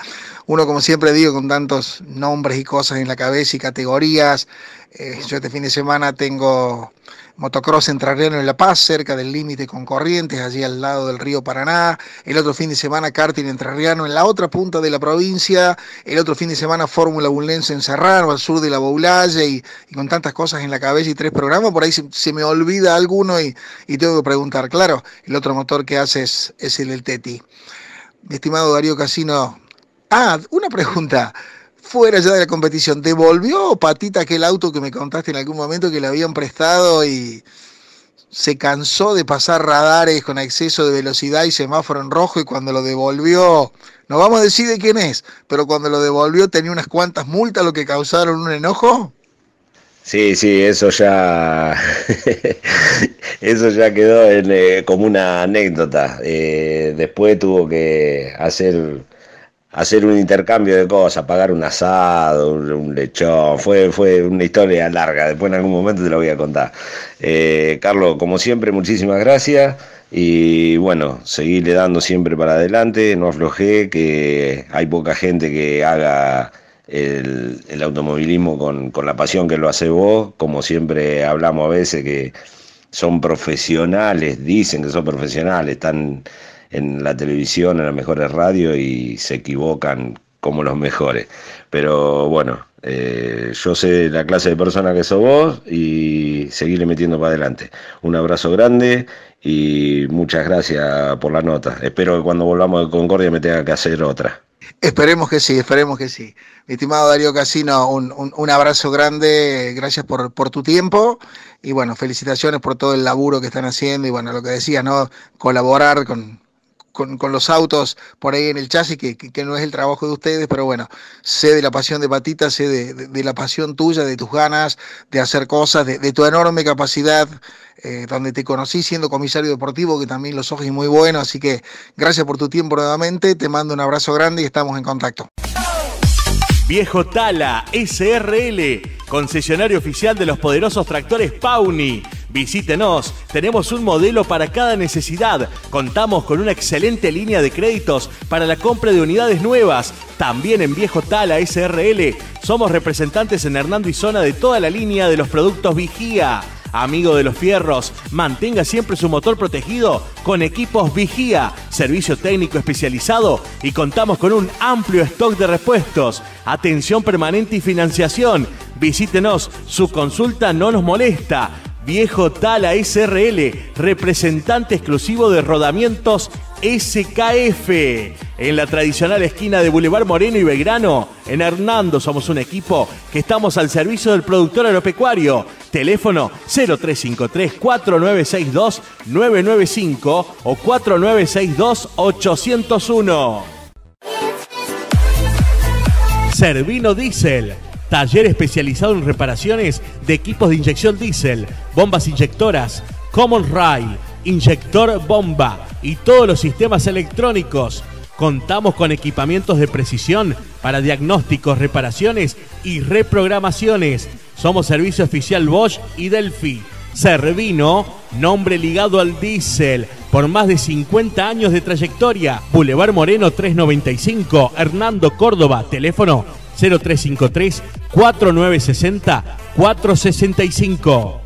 Uno, como siempre digo, con tantos nombres y cosas en la cabeza y categorías. Eh, yo este fin de semana tengo motocross entrerriano en La Paz, cerca del límite con Corrientes, allí al lado del río Paraná. El otro fin de semana karting entrerriano en la otra punta de la provincia. El otro fin de semana Fórmula lenz en Serrano, al sur de la Boulaye y, con tantas cosas en la cabeza y tres programas, por ahí se, me olvida alguno y, tengo que preguntar. Claro, el otro motor que haces es, es el del Teti. Mi estimado Darío Casino. Ah, una pregunta fuera ya de la competición. ¿Devolvió Patita aquel auto que me contaste en algún momento que le habían prestado y se cansó de pasar radares con exceso de velocidad y semáforo en rojo y cuando lo devolvió, no vamos a decir de quién es, pero cuando lo devolvió tenía unas cuantas multas lo que causaron un enojo? Sí, sí, eso ya, eso ya quedó eh, como una anécdota. Eh, después tuvo que hacer hacer un intercambio de cosas, pagar un asado, un, lechón, fue, fue una historia larga, después en algún momento te lo voy a contar. Eh, Carlos, como siempre, muchísimas gracias y bueno, seguirle dando siempre para adelante, no aflojé, que hay poca gente que haga el, automovilismo con, con la pasión que lo hace vos, como siempre hablamos a veces que son profesionales, dicen que son profesionales, están en la televisión, en las mejores radios y se equivocan como los mejores. Pero bueno, eh, yo sé la clase de persona que sos vos y seguiré metiendo para adelante. Un abrazo grande y muchas gracias por la nota. Espero que cuando volvamos de Concordia me tenga que hacer otra. Esperemos que sí, esperemos que sí. Mi estimado Darío Casino, un, abrazo grande, gracias por, por, tu tiempo y bueno, felicitaciones por todo el laburo que están haciendo y bueno, lo que decías, ¿no? Colaborar con, con, los autos por ahí en el chasis, que, no es el trabajo de ustedes, pero bueno, sé de la pasión de Patita, sé de, la pasión tuya, de tus ganas de hacer cosas, de, tu enorme capacidad, eh, donde te conocí siendo comisario deportivo, que también los ojos muy bueno así que gracias por tu tiempo nuevamente, te mando un abrazo grande y estamos en contacto. Viejo Tala, SRL, concesionario oficial de los poderosos tractores Pauni Visítenos, tenemos un modelo para cada necesidad. Contamos con una excelente línea de créditos para la compra de unidades nuevas. También en Viejo Tala SRL somos representantes en Hernando y Zona de toda la línea de los productos Vigía. Amigo de los fierros, mantenga siempre su motor protegido con equipos Vigía, servicio técnico especializado y contamos con un amplio stock de repuestos, atención permanente y financiación. Visítenos, su consulta no nos molesta. Viejo Tala SRL, representante exclusivo de rodamientos SKF. En la tradicional esquina de Boulevard Moreno y Belgrano, en Hernando somos un equipo que estamos al servicio del productor agropecuario. Teléfono 0353-4962-995 o 4962-801. Servino Diesel taller especializado en reparaciones de equipos de inyección diésel, bombas inyectoras, Common Rail, inyector bomba y todos los sistemas electrónicos. Contamos con equipamientos de precisión para diagnósticos, reparaciones y reprogramaciones. Somos servicio oficial Bosch y Delphi. Servino, nombre ligado al diésel, por más de 50 años de trayectoria. Boulevard Moreno 395, Hernando Córdoba, teléfono 0353 4960 465.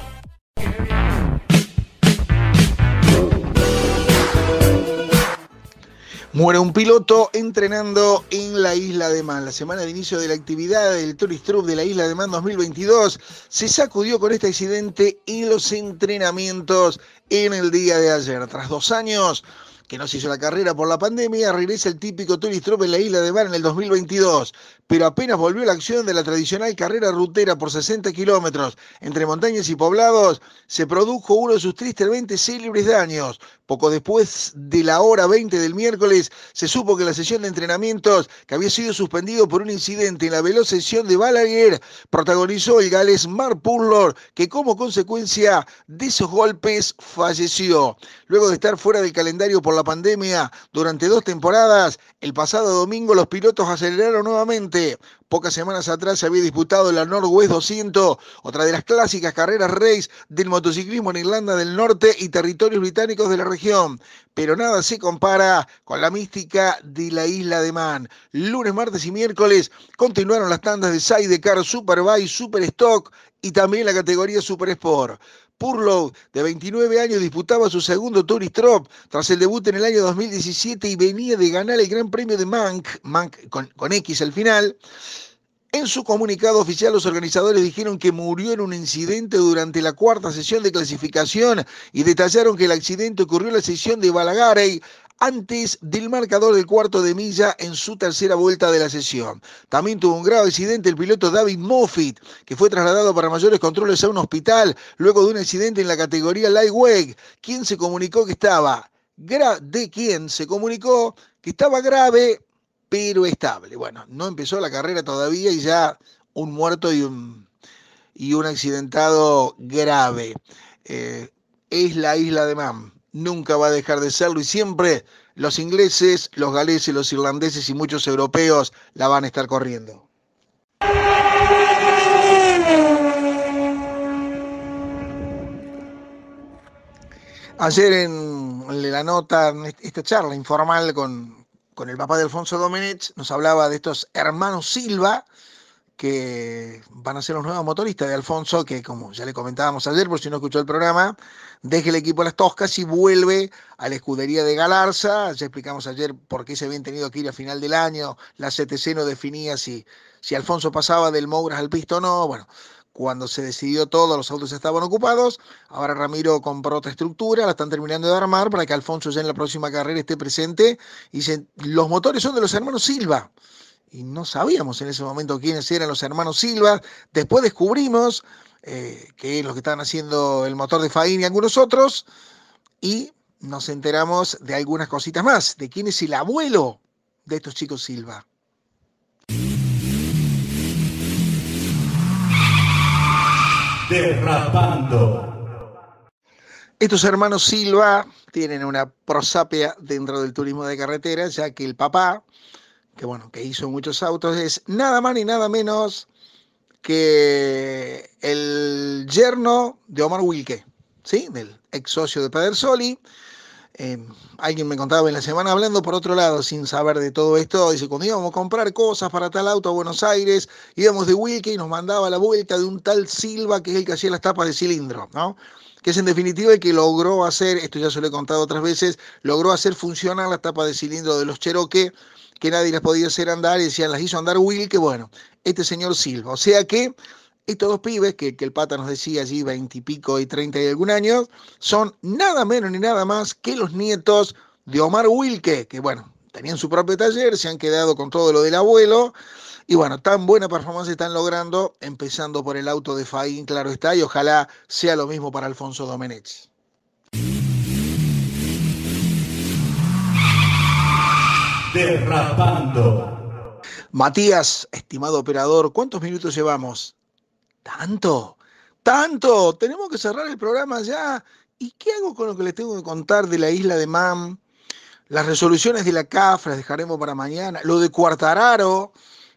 Muere un piloto entrenando en la Isla de Man. La semana de inicio de la actividad del Tourist Troop de la Isla de Man 2022 se sacudió con este accidente en los entrenamientos en el día de ayer. Tras dos años, que no se hizo la carrera por la pandemia, regresa el típico Tony en la Isla de Bar en el 2022, pero apenas volvió la acción de la tradicional carrera rutera por 60 kilómetros entre montañas y poblados, se produjo uno de sus tristemente célebres daños, poco después de la hora 20 del miércoles, se supo que la sesión de entrenamientos, que había sido suspendido por un incidente en la veloz sesión de Balaguer, protagonizó el gales Mark Purlor, que como consecuencia de esos golpes falleció. Luego de estar fuera del calendario por la pandemia durante dos temporadas, el pasado domingo los pilotos aceleraron nuevamente Pocas semanas atrás se había disputado la Northwest 200, otra de las clásicas carreras race del motociclismo en Irlanda del Norte y territorios británicos de la región, pero nada se compara con la mística de la isla de Man. Lunes, martes y miércoles continuaron las tandas de Sidecar, Superbike, Superstock y también la categoría Super Sport. Purlow, de 29 años, disputaba su segundo Tourist Trop tras el debut en el año 2017 y venía de ganar el Gran Premio de Mank, Mank con, X al final. En su comunicado oficial, los organizadores dijeron que murió en un incidente durante la cuarta sesión de clasificación y detallaron que el accidente ocurrió en la sesión de Balagarey antes del marcador del cuarto de milla en su tercera vuelta de la sesión. También tuvo un grave accidente el piloto David Moffitt, que fue trasladado para mayores controles a un hospital luego de un accidente en la categoría Lightweight, quien se comunicó que estaba de quien se comunicó que estaba grave pero estable. Bueno, no empezó la carrera todavía y ya un muerto y un, accidentado grave. Eh, es la isla de Man nunca va a dejar de serlo y siempre los ingleses, los galeses, los irlandeses y muchos europeos la van a estar corriendo. Ayer en la nota, esta charla informal con, con el papá de Alfonso Domenech, nos hablaba de estos hermanos Silva, que van a ser los nuevos motoristas de Alfonso, que como ya le comentábamos ayer, por si no escuchó el programa, deje el equipo a las toscas y vuelve a la escudería de Galarza. Ya explicamos ayer por qué se habían tenido que ir a final del año. La CTC no definía si, si Alfonso pasaba del Mouras al Pisto o no. Bueno, cuando se decidió todo, los autos estaban ocupados. Ahora Ramiro compró otra estructura, la están terminando de armar para que Alfonso ya en la próxima carrera esté presente. Y los motores son de los hermanos Silva. Y no sabíamos en ese momento quiénes eran los hermanos Silva. Después descubrimos eh, que lo que están haciendo el motor de Fahim y algunos otros, y nos enteramos de algunas cositas más, de quién es el abuelo de estos chicos Silva. Derrapando. Estos hermanos Silva tienen una prosapia dentro del turismo de carretera, ya que el papá, que bueno, que hizo muchos autos, es nada más ni nada menos que el yerno de Omar Wilke, ¿sí? del ex socio de Pedersoli. Eh, alguien me contaba en la semana hablando por otro lado, sin saber de todo esto, dice, cuando íbamos a comprar cosas para tal auto a Buenos Aires, íbamos de Wilke y nos mandaba la vuelta de un tal Silva, que es el que hacía las tapas de cilindro, ¿no? que es en definitiva el que logró hacer, esto ya se lo he contado otras veces, logró hacer funcionar las tapas de cilindro de los Cherokee, que nadie las podía hacer andar, y decían, las hizo andar Wilke, que bueno, este señor Silva. O sea que estos dos pibes, que, el pata nos decía allí veintipico y treinta y, y algún año, son nada menos ni nada más que los nietos de Omar Wilke, que bueno, tenían su propio taller, se han quedado con todo lo del abuelo, y bueno, tan buena performance están logrando, empezando por el auto de Faín, claro está, y ojalá sea lo mismo para Alfonso Domenech. Derrapando. Matías, estimado operador, ¿cuántos minutos llevamos? ¿Tanto? ¡Tanto! Tenemos que cerrar el programa ya. ¿Y qué hago con lo que les tengo que contar de la isla de Mam? Las resoluciones de la CAF las dejaremos para mañana. Lo de Cuartararo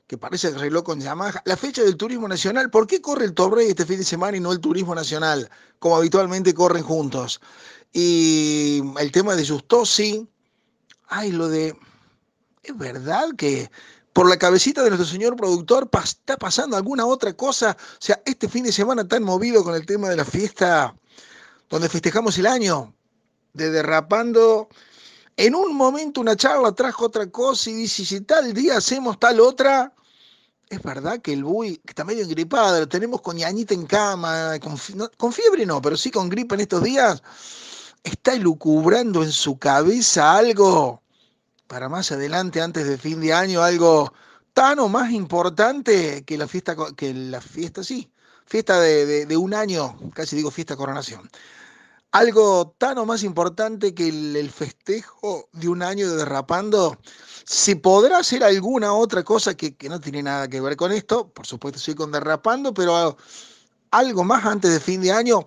que parece el arregló con Yamaha, la fecha del turismo nacional. ¿Por qué corre el Torrey este fin de semana y no el turismo nacional, como habitualmente corren juntos? Y el tema de sí. Ay, lo de. Es verdad que por la cabecita de nuestro señor productor está pasando alguna otra cosa. O sea, este fin de semana tan movido con el tema de la fiesta donde festejamos el año, de derrapando. En un momento una charla trajo otra cosa y dice, si tal día hacemos tal otra, es verdad que el Bui está medio engripado, lo tenemos con ñañita en cama, con, fiebre no, pero sí con gripe en estos días, está lucubrando en su cabeza algo para más adelante, antes de fin de año, algo tan o más importante que la fiesta, que fiesta sí, fiesta de un año, casi digo fiesta coronación algo tan o más importante que el, festejo de un año de derrapando, si podrá ser alguna otra cosa que, no tiene nada que ver con esto, por supuesto sí con derrapando, pero algo más antes de fin de año,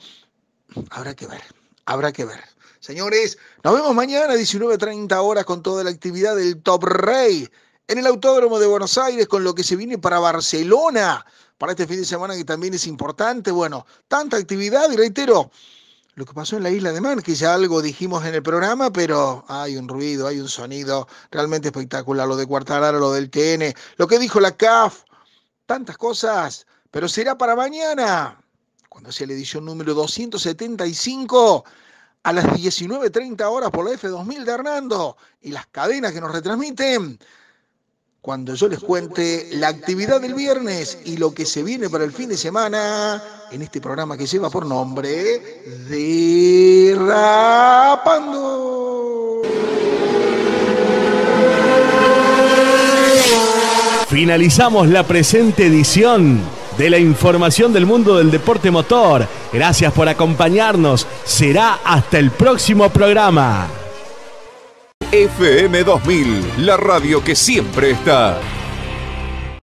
habrá que ver, habrá que ver. Señores, nos vemos mañana a 19.30 horas con toda la actividad del Top Rey en el Autódromo de Buenos Aires con lo que se viene para Barcelona para este fin de semana que también es importante. Bueno, tanta actividad y reitero, lo que pasó en la isla de Man, que ya algo dijimos en el programa, pero hay un ruido, hay un sonido realmente espectacular, lo de Cuartararo, lo del TN, lo que dijo la CAF, tantas cosas, pero será para mañana, cuando sea la edición número 275, a las 19.30 horas por la F2000 de Hernando y las cadenas que nos retransmiten. Cuando yo les cuente la actividad del viernes y lo que se viene para el fin de semana en este programa que lleva por nombre Derrapando. Finalizamos la presente edición de la información del mundo del deporte motor. Gracias por acompañarnos. Será hasta el próximo programa. FM 2000, la radio que siempre está.